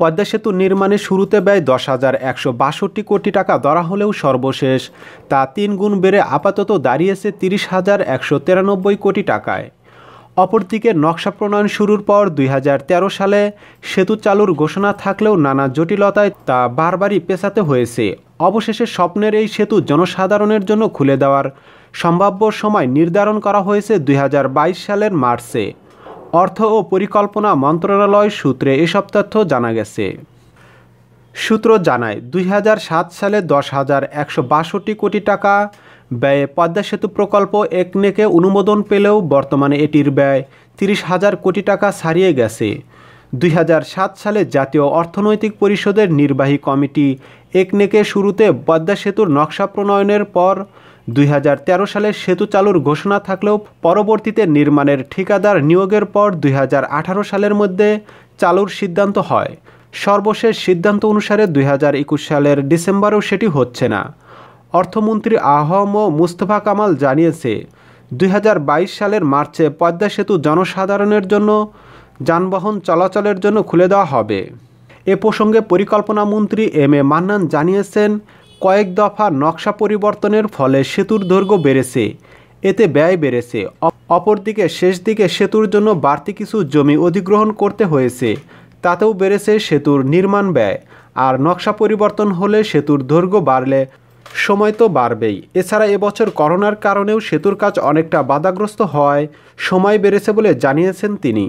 পদ্মা সেতু নির্মাণে শুরুতে ব্যয় দশ হাজার একশো বাষট্টি কোটি টাকা ধরা হলেও সর্বশেষ তা তিন গুণ বেড়ে আপাতত দাঁড়িয়েছে তিরিশ হাজার একশো তিরানব্বই কোটি টাকায় অপরদিকে নকশা প্রণয়ন শুরুর পর দুই সালে সেতু চালুর ঘোষণা থাকলেও নানা জটিলতায় তা বারবারই পেছাতে হয়েছে অবশেষে স্বপ্নের এই সেতু জনসাধারণের জন্য খুলে দেওয়ার সম্ভাব্য সময় নির্ধারণ করা হয়েছে দুই সালের মার্চে অর্থ ও পরিকল্পনা মন্ত্রণালয় সূত্রে এসব তথ্য জানা গেছে সূত্র জানায় দুই সালে দশ হাজার একশো বাষট্টি কোটি টাকা ব্যয়ে পদ্মা সেতু প্রকল্প একনেকে অনুমোদন পেলেও বর্তমানে এটির ব্যয় তিরিশ হাজার কোটি টাকা ছাড়িয়ে গেছে দুই সালে জাতীয় অর্থনৈতিক পরিষদের নির্বাহী কমিটি একনেকে শুরুতে পদ্মা সেতুর নকশা প্রণয়নের পর দুই সালে সেতু চালুর ঘোষণা থাকলেও পরবর্তীতে নির্মাণের ঠিকাদার নিয়োগের পর দুই সালের মধ্যে চালুর সিদ্ধান্ত হয় সর্বশেষ সিদ্ধান্ত অনুসারে দুই সালের ডিসেম্বরেও সেটি হচ্ছে না অর্থমন্ত্রী আহম ও মুস্তফা কামাল জানিয়েছে দুই সালের মার্চে পদ্মা সেতু জনসাধারণের জন্য যানবাহন চলাচলের জন্য খুলে দেওয়া হবে এ প্রসঙ্গে পরিকল্পনা মন্ত্রী এম এ মান্নান জানিয়েছেন কয়েক দফা নকশা পরিবর্তনের ফলে সেতুর দৈর্ঘ্য বেড়েছে এতে ব্যয় বেড়েছে অপরদিকে শেষ দিকে সেতুর জন্য বাড়তি কিছু জমি অধিগ্রহণ করতে হয়েছে তাতেও বেড়েছে সেতুর নির্মাণ ব্যয় আর নকশা পরিবর্তন হলে সেতুর দৈর্ঘ্য বাড়লে সময় তো বাড়বেই এছাড়া এবছর করোনার কারণেও সেতুর কাজ অনেকটা বাধাগ্রস্ত হওয়ায় সময় বেড়েছে বলে জানিয়েছেন তিনি